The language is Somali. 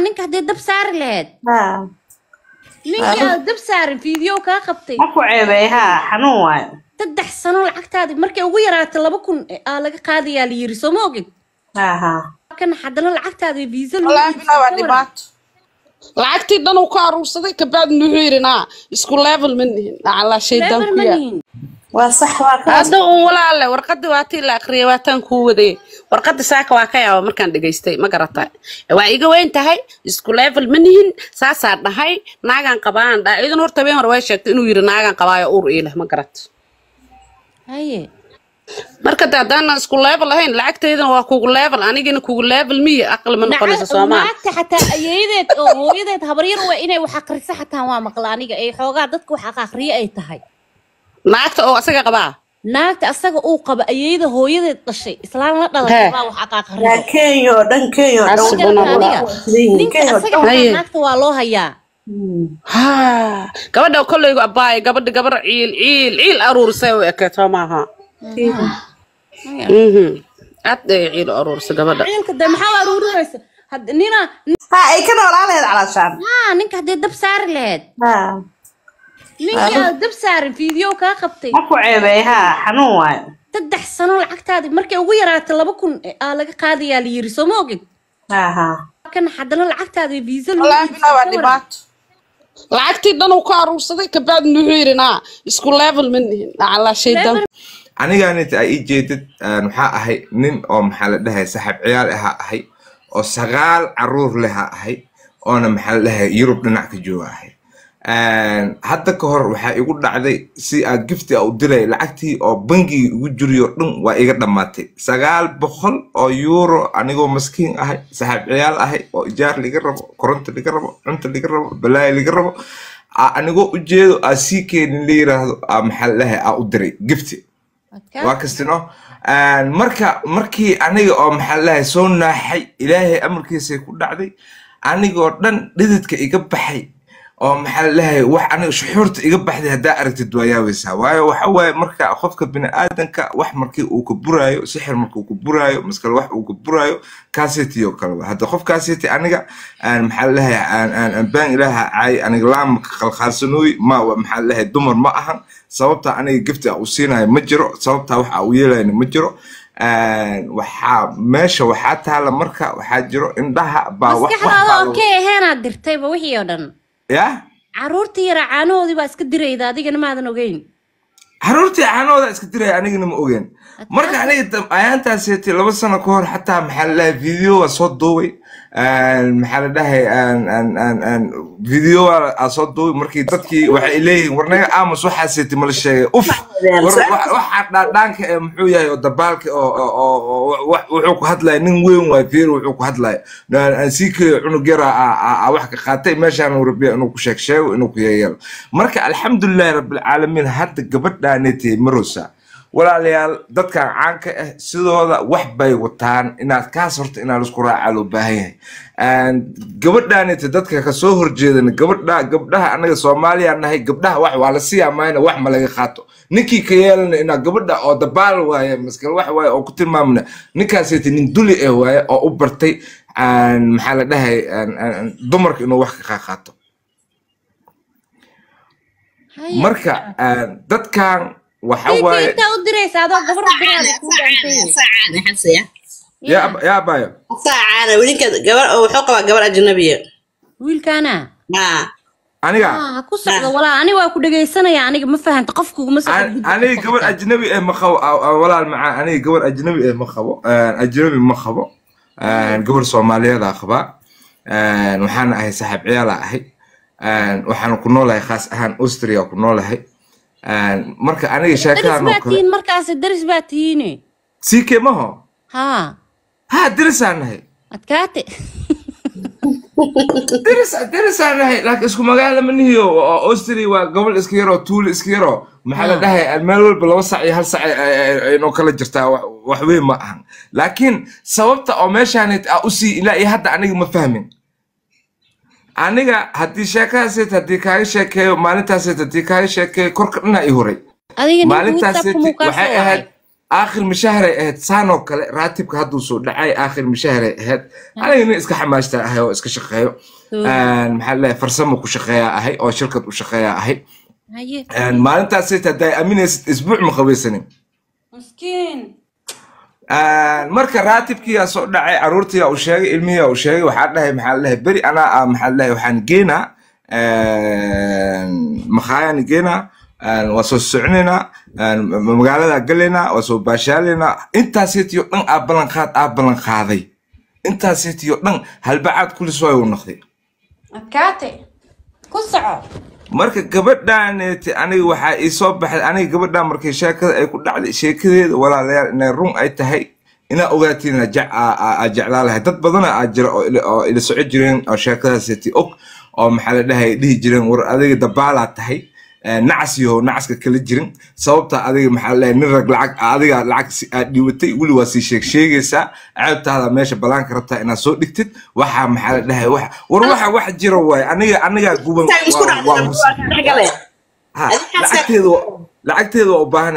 ninka haddii dab saari lahayd ninkaa dab saarin fiideo kaa qabtay ma ku ceebey xanuun waayo saddex sano lacagtaadii markay ugu yaraato laba kun aa laga qaadayaa la yiri soo ma ogid haddana lacagtaadii viisa lacagtii dhan uu ka aruursaday kabacdin wuxuu yidhi naa isku level ma nihin lacalaa shay ku yaa hadda u walaale warqada waatii la akriyay waataan kuu wadayay warqadi saaka waa ka yaaba markaan dhegaystay ma garata waa iga weyn tahay isku level ma nihin saasaa dhahay naagaan qabaan dhaa idan horta been hore way sheegtay inuu yiri naagaan qabaayo uur iileh ma garato marka de haddaana isku level ahayn lacagtaydana waa kugu level anigina kugu level miya aqal ma noqonaysa soomaal xataa ayeedeed oo hooyadeed habaryar waa inay wax akhriso xataa waa maqla aniga ee xoogaa dadka wax aqriye ay tahay naagta oo asaga qabaa naagta asaga uu qaba ayeyda hooyadeed dhashay islaam la dhalaynaagta waa loo hayaa hmm. gabadha kolleygu abbaaye gabadha gabar ciil ciil ciil aruurisay u ekeeto maaha mhm. aad ay ciil u aruurisa gabadha maxaa ay ka noolaa laheed calaashaan ninka haddii dab saari laheed ninka dab saaran video kaa qabtay ma ceebay ha xanuun waayo saddex sano lacagtaadi markay ugu yaraata laba kun aa laga qaadayaa la yiri soo ma ogin kan haddana lacagtaadi visa lacagtii dhan uu ka aruursaday kabaadna wuxuu yidhi naa isku level ma nihin calaa shaydan aniga jeedid maxaa ahay nin oo maxaa la dhahay saxib ciyaal ahaa ahay oo sagaal caruur leha ahay oona maxaa la dhahay yurub dhinac ka jooga ahay hadda ka hor waxaa igu dhacday si aa gifti a u diray lacagtii oo bangigii igu juriyo dhan waa iga dhammaatay sagaal boqol oo yuuro anigoo maskiin ahay saxiib ciyaal ahay oo ijaar liga rabo koronto liga rabo cunto liga rabo balaayo liga rabo anigoo u jeedo aa sii keenin la yiraahdo aa aa u diray gifti waa kastino marka markii aniga oo maxallaha soo naaxay ilaahay amarkiisay ku dhacday anigoo dhan dhididka iga baxay oo maxaa laleeyahay wax aniga shuxuurta iga baxday haddaa aragtid waa yaabaysaa waayo waxa waaye marka qofka bini'aadanka wax markii uu ka buraayo sixir markuu ka buraayo maskale wax uu ka buraayo kaasetiyo kaleba hadda qof aniga aan maxaa laleeyahay aan baan ilaaha caay aniga laamka qalqaalsanooy ma maxaa laleeyahay dumar ma ahan sababtaa aniga gifti a u siinayo ma jiro sababtaa wax a yeelayna ma jiro waxaa meesha waxaa taala marka waxaa jiro indhaha baa wax dirtayba wixii oo dhan ya caruurtii yara caanahoodii baa iska dirayda adigana maadan ogeyn xaruurtii xanooda iska diraya anigana ma ogeen marka aniga ayaantaaseete laba sano ka hor xataa maxaa ladahay video waa soo duubay maxaa la dhahay video aa soo duubay markii dadkii waxay leeyihiin warnaga amos waxaaseete mala sheegay uf waxa dhaadhaanka ee muxuu yahay oo dabaalka wuxuu ku hadlaya nin weyn waay fiir wuxuu ku hadlaya siikay cunug yara wax ka qaatay meeshaan uu rabiya inuu ku sheeg sheego inuu ku yeyeelo marka alxamdulilahi rabbilcaalamiin hadda gabadha janeti marosa walaalayaal dadkan caanka ah sidooda wax bay wataan inaad kaas horta inaa laisku raacaa loo baahan yahay gabadhanete dadka kasoo horjeedana gabadha gabdhaha anaga soomaaliya nahay gabdhaha wax waa la siiyaa maayna wax ma laga qaato ninkii ka yeelana inaa gabadha oo dabaal waaye maskal wax waaye oo ku tilmaamna ninkaasete nin duli ah waaye oo u bartay maxaa la dhahay dumarka inuu wax ka qaqaato marka ah, dadkan waxa waaye yaa abaayo saacana wilinka gabar ajnabi ah, eh ma qabo ah, walaal macaan aniga gabar ajnabi eh ma qabo eh, ajnabi ma qabo eh, gabar soomaaliyeed aa waxaana eh, ahay saaxiib ciyaala ahay waxaan ku noolahay khaas ahaan austria ku noolahay marka aniga sheekadan markaas maho ha darisaan nahay adkaate darisaan nahay laakiin isku magaala ma nihiyo austria waa gobol iska yaroo tuuli iska yaroo maxaa la dhahay meel walba laba sac iyo hal sac eh, eh, eh, inoo kala jirtaa wax weyn ma ahan laakiin sababta oo meeshaanit aa ah, usii ilaa iyo hadda aniga ma fahmin aniga haddii sheekahaaset haddii kaaga sheekeeyo maalintaaset haddii kaaga sheekeeyo korka dhanaa ii horay maalintaaset waxay ahayd aakhir mishahray ahayd saanoo kale raatibka hadduu soo dhacay aakhir mishahray ahayd aniga nin iska xamaashta ahay oo iska shaqeeyo maxaa leeyahay farsamo ku shaqeeyaa ahay oo shirkad u shaqeeyaa ahay maalintaaset haddaa aaminaysid isbuuc ma qabeysanin marka raatibkiiyaa soo dhacay caruurtiiyaa u sheegay ilmihiiyaa u sheegay waxaa dhahay maxaa dhahay beri anaa ah, maxaa dhahay waxaan geynaa makhaayaan geynaa waa soo socnaynaa magaalada galaynaa waa soo baashaalaynaa intaasitiyo dhan aa ballanqaad aa ballanqaaday intaasitiyo dhan halbacaad kulisooy uu noqday adkaate ku soco marka gabadhaaneti eh, aniga waxaa ii soo baxay aniga gabadhaan markay sheekada ay ku dhacday sheekadeeda walaalayaal inay run ay tahay inaa ogaatiin aad jeclaalahay dad badana aad jira oo ila soco jireen oo sheekadaasti og oo maxaa la dhahay dhihi jireen war adiga dabaalaa tahay Eh, nacas yaho nacaska kala jirin sababta adiga maxaa nin rag lacag adiga lacag aad ah, dhibatay weli waa sii sheeg sheegaysaa ceebtaada meesha balaanka rabtaa inaad soo dhigtid waxaa maxaa la dhahay wax war waxa wax jira waaye aniga anigaa guban lacagteeda lacagteeda waa u baahan